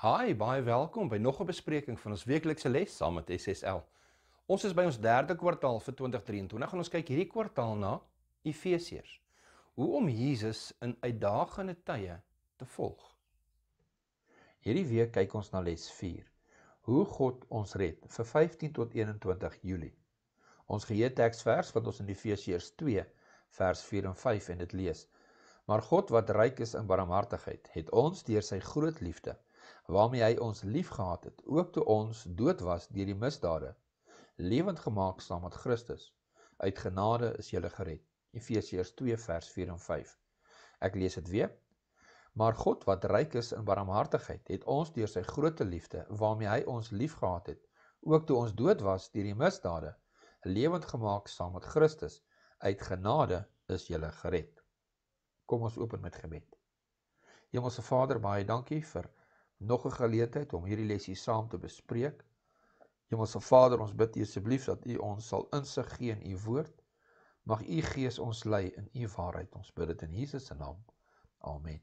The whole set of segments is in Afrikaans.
Hi, baie welkom by nog 'n bespreking van ons weeklikse les saam met SSL. Ons is by ons derde kwartaal vir 2023 en ons kyk hierdie kwartaal na Efesiërs. Hoe om Jesus in uitdagende tye te volg. Hierdie week kyk ons na les 4. Hoe God ons red vir 15 tot 21 Julie. Ons geheueteksvers wat ons in Efesiërs 2 vers 4 en 5 en dit lees. Maar God wat ryk is in barmhartigheid, het ons deur sy groot liefde waarmee hy ons lief gehad het, ook toe ons dood was dier die misdade, levend gemaakt saam met Christus, uit genade is jylle gered. Ephesians 2 vers 4 en 5 Ek lees het weer, Maar God wat rijk is in barmhartigheid, het ons dier sy grote liefde, waarmee hy ons lief gehad het, ook toe ons dood was dier die misdade, levend gemaakt saam met Christus, uit genade is jylle gered. Kom ons open met gebed. Hemelse Vader, baie dankie vir nog 'n geleentheid om hierdie lesse saam te bespreek. Hemelse Vader, ons bid U asseblief dat U ons sal insig gee in U woord. Mag U Gees ons lei in U waarheid. Ons bid dit in Jesus se naam. Amen.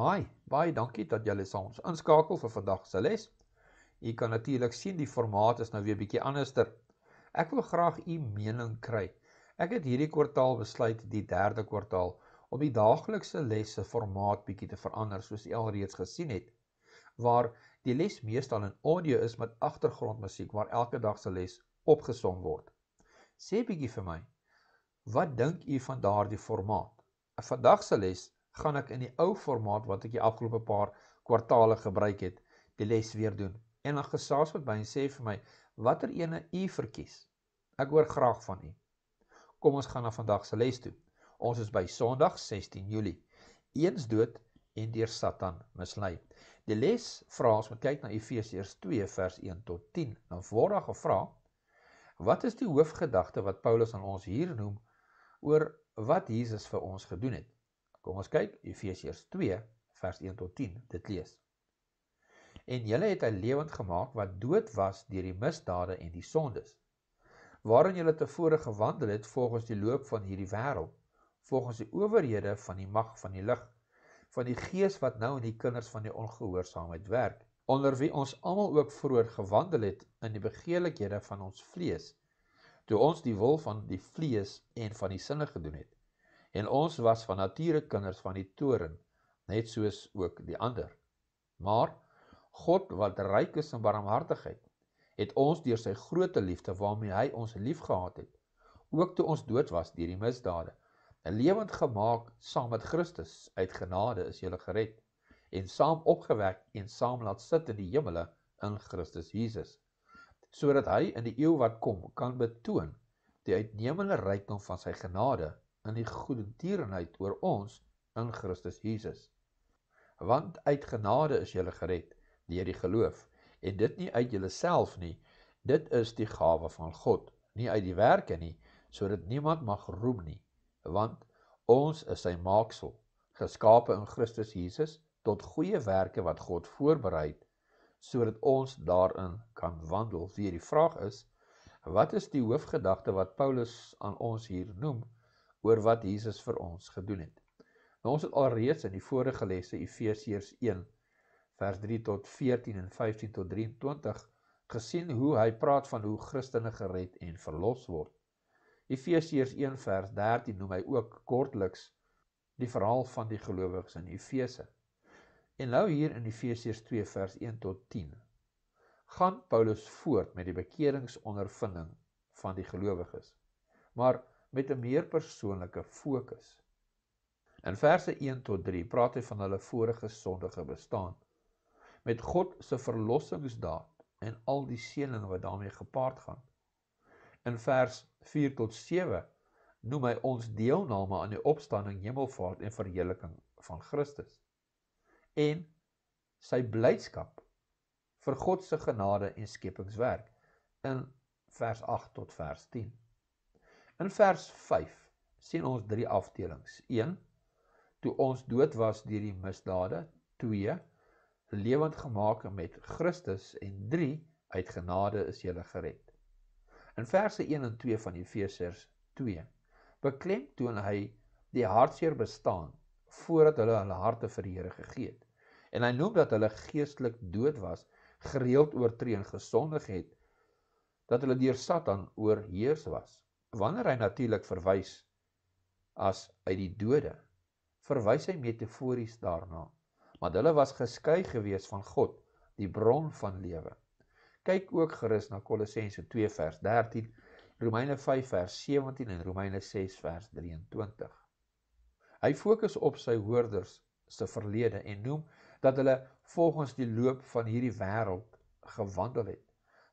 Haai, baie dankie dat julle saam ons inskakel vir vandag se les. U kan natuurlik sien die formaat is nou weer bietjie anderster. Ek wil graag u mening kry. Ek het hierdie kwartaal besluit die 3de kwartaal om die daaglikse lesse formaat bietjie te verander soos jy alreeds gesien het waar die les meestal in audio is met agtergrondmusiek waar elke dag se les opgesom word. Sê bietjie vir my, wat dink u van daardie formaat? 'n Vandag se les gaan ek in die ou formaat wat ek die afgelope paar kwartaale gebruik het, die les weer doen. En dan gesaaks wat by en sê vir my, watter ene u verkies. Ek hoor graag van u. Kom ons gaan na vandag se les toe. Ons is by Sondag 16 Julie. Eens dood en deur Satan mislei. Die les vra ons om kyk na Efesiërs 2 vers 1 tot 10. Dan nou, word daar gevra: Wat is die hoofgedagte wat Paulus aan ons hier noem oor wat Jesus vir ons gedoen het? Kom ons kyk Efesiërs 2 vers 1 tot 10. Dit lees: En julle het hy lewend gemaak wat dood was deur die misdade en die sondes waarin julle tevore gewandel het volgens die loop van hierdie wêreld volgens die owerhede van die mag van die lig van die gees wat nou in die kinders van die ongehoorsaamheid werk onder wie ons almal ook vroeër gewandel het in die begeerlikhede van ons vlees toe ons die wil van die vlees en van die sinne gedoen het en ons was van nature kinders van die toren net soos ook die ander maar God wat ryk is in barmhartigheid het ons deur sy grootte liefde waarmee hy ons liefgehad het ook toe ons dood was deur die misdade en lewend gemaak saam met Christus. Uit genade is julle gered en saam opgewek en saam laat sit in die hemele in Christus Jesus, sodat hy in die eeu wat kom kan betoon die uitnemende rykdom van sy genade in die goedertierenheid oor ons in Christus Jesus. Want uit genade is julle gered deur die geloof en dit nie uit julleself nie, dit is die gawe van God, nie uit die werke nie, sodat niemand mag roem nie want ons is sy maaksel, geskape in Christus Jesus tot goeie werke wat God voorberei het sodat ons daarin kan wandel. Weer die vraag is, wat is die hoofgedagte wat Paulus aan ons hier noem oor wat Jesus vir ons gedoen het? Nou ons het al reeds in die vorige lesse Efesiërs 1 vers 3 tot 14 en 15 tot 23 gesien hoe hy praat van hoe Christene gered en verlos word. Efesiërs 1 vers 13 noem hy ook kortliks die verhaal van die gelowiges in Efese. En nou hier in Efesiërs 2 vers 1 tot 10 gaan Paulus voort met die bekeringsondervinding van die gelowiges, maar met 'n meer persoonlike fokus. In verse 1 tot 3 praat hy van hulle vorige sondige bestaan met God se verlossingsdaad en al die seëninge wat daarmee gepaard gaan. In vers 4 tot 7 noem hy ons deelname aan die opstanding, hemelvaart en verheerliking van Christus. En sy blydskap vir God se genade en skepingswerk in vers 8 tot vers 10. In vers 5 sien ons drie afdelings. 1 Toe ons dood was deur die misdade, 2 lewend gemaak met Christus en 3 uit genade is jy gered. In verse 1 en 2 van Efesiërs 2 beklemtoon hy die hartseer bestaan voordat hulle hulle harte vir die Here gegee het. En hy noem dat hulle geestelik dood was, gereeld oortree en gesondig het, dat hulle deur Satan oorheers was. Wanneer hy natuurlik verwys as uit die dode, verwys hy metafories daarna, want hulle was geskei gewees van God, die bron van lewe kyk ook gerus na Kolossense 2 vers 13, Romeine 5 vers 17 en Romeine 6 vers 23. Hy fokus op sy hoorders se verlede en noem dat hulle volgens die loop van hierdie wêreld gewandel het,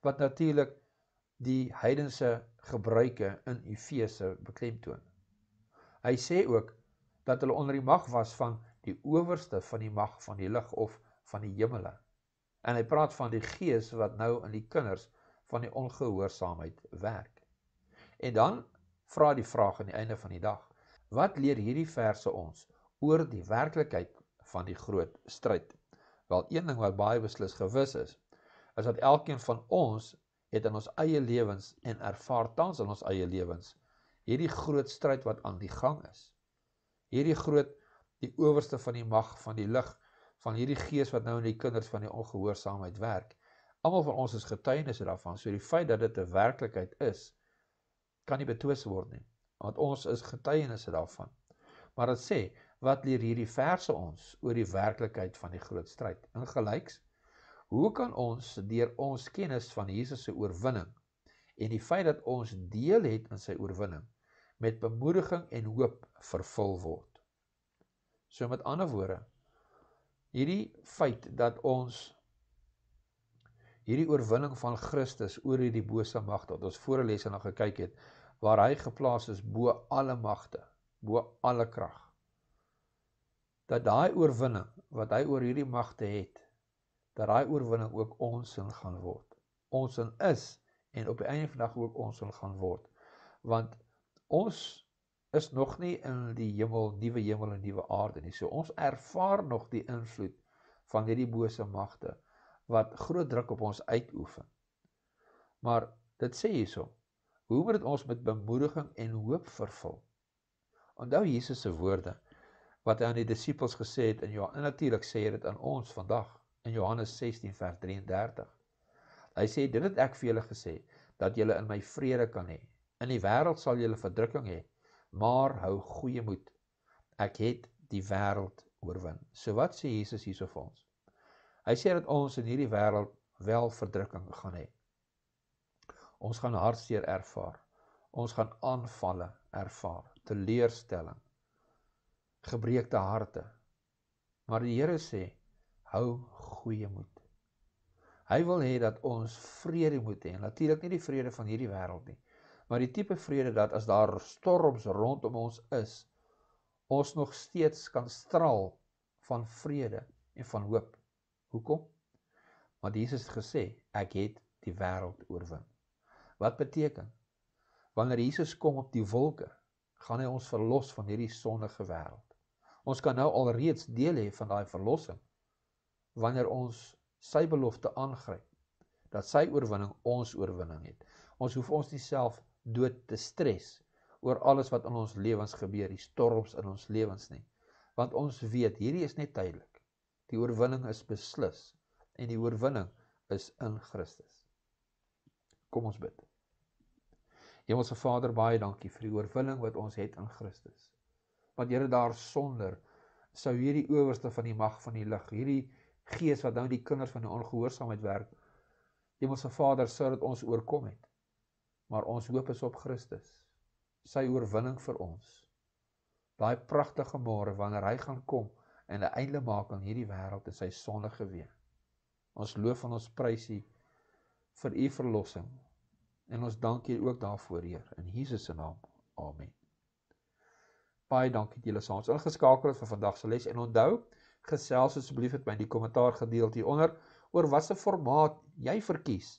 wat natuurlik die heidense gebruike in Efese beklemtoon. Hy sê ook dat hulle onder die mag was van die owerste van die mag van die lig of van die hemele. En hy praat van die gees wat nou in die kinders van die ongehoorsaamheid werk. En dan vra die vraag aan die einde van die dag: Wat leer hierdie verse ons oor die werklikheid van die groot stryd? Wel, een ding wat baie beslis gewis is, is dat elkeen van ons het in ons eie lewens en ervaar tans in ons eie lewens hierdie groot stryd wat aan die gang is. Hierdie groot die owerste van die mag van die lig van hierdie gees wat nou in die kinders van die ongehoorsaamheid werk. Almal van ons is getuienis daarvan, so die feit dat dit 'n werklikheid is, kan nie betwis word nie, want ons is getuienis daarvan. Maar dit sê, wat leer hierdie verse ons oor die werklikheid van die groot stryd? In gelyks, hoe kan ons deur ons kennis van Jesus se oorwinning en die feit dat ons deel het in sy oorwinning met bemoediging en hoop vervul word? So met ander woorde, Hierdie feit dat ons hierdie oorwinning van Christus oor hierdie bose magte wat ons voor 'n les aan gekyk het waar hy geplaas is bo alle magte, bo alle krag. Dat daai oorwinning wat hy oor hierdie magte het, dat daai oorwinning ook ons in gaan word. Ons in is en op die einde van die dag ook ons in gaan word. Want ons is nog nie in die hemel, nuwe hemel en nuwe aarde nie. So ons ervaar nog die invloed van hierdie bose magte wat groot druk op ons uitoefen. Maar dit sê hierso, hoe word dit ons met bemoediging en hoop vervul? Onthou Jesus se woorde wat hy aan die disippels gesê het in Johannes natuurlik sê hy dit aan ons vandag in Johannes 16 vers 33. Hy sê dit het ek vir julle gesê dat julle in my vrede kan hê. In die wêreld sal julle verdrukking hê, maar hou goeie moed. Ek het die wêreld oorwin. So wat sê Jesus hierso vir ons? Hy sê dat ons in hierdie wêreld wel verdrukking gaan hê. Ons gaan hartseer ervaar. Ons gaan aanvalle ervaar, teleurstelling, gebreekte harte. Maar die Here sê, hou goeie moed. Hy wil hê dat ons vrede moet hê, natuurlik nie die vrede van hierdie wêreld nie, maar die tipe vrede dat as daar storms rondom ons is, ons nog steeds kan straal van vrede en van hoop. Hoekom? Want Jesus het gesê, ek het die wêreld oorwin. Wat beteken? Wanneer Jesus kom op die wolke, gaan hy ons verlos van hierdie sondige wêreld. Ons kan nou alreeds deel hê van daai verlossing wanneer ons sy belofte aangryp dat sy oorwinning ons oorwinning het. Ons hoef ons nie self dood te stres oor alles wat in ons levens gebeur, die storms in ons levens nie. Want ons weet, hierdie is net tydelik. Die oorwinning is beslis en die oorwinning is in Christus. Kom ons bid. Hemelse Vader, baie dankie vir die oorwinning wat ons het in Christus. Want Here daar sonder sou hierdie owerste van die mag van die lig, hierdie gees wat nou die kinders van die ongehoorsaamheid werk, Hemelse Vader, sou dit ons oorkom het maar ons hoop is op Christus. Sy oorwinning vir ons. Daai pragtige môre wanneer hy gaan kom en 'n einde maak aan hierdie wêreld en sy sondige ween. Ons loof en ons prys U vir U verlossing. En ons dank U ook daarvoor, Heer, in Jesus se naam. Amen. Baie dankie dat julle saans ingeskakel het vir vandag se les en onthou, gesels asseblief met my in die kommentaar gedeelte hieronder oor watter formaat jy verkies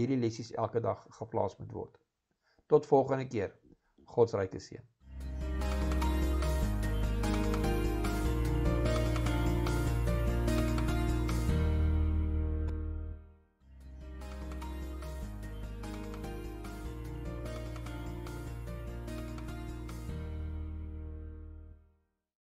hierdie lessies elke dag geplaas moet word. Tot volgende keer. Godsryke seën.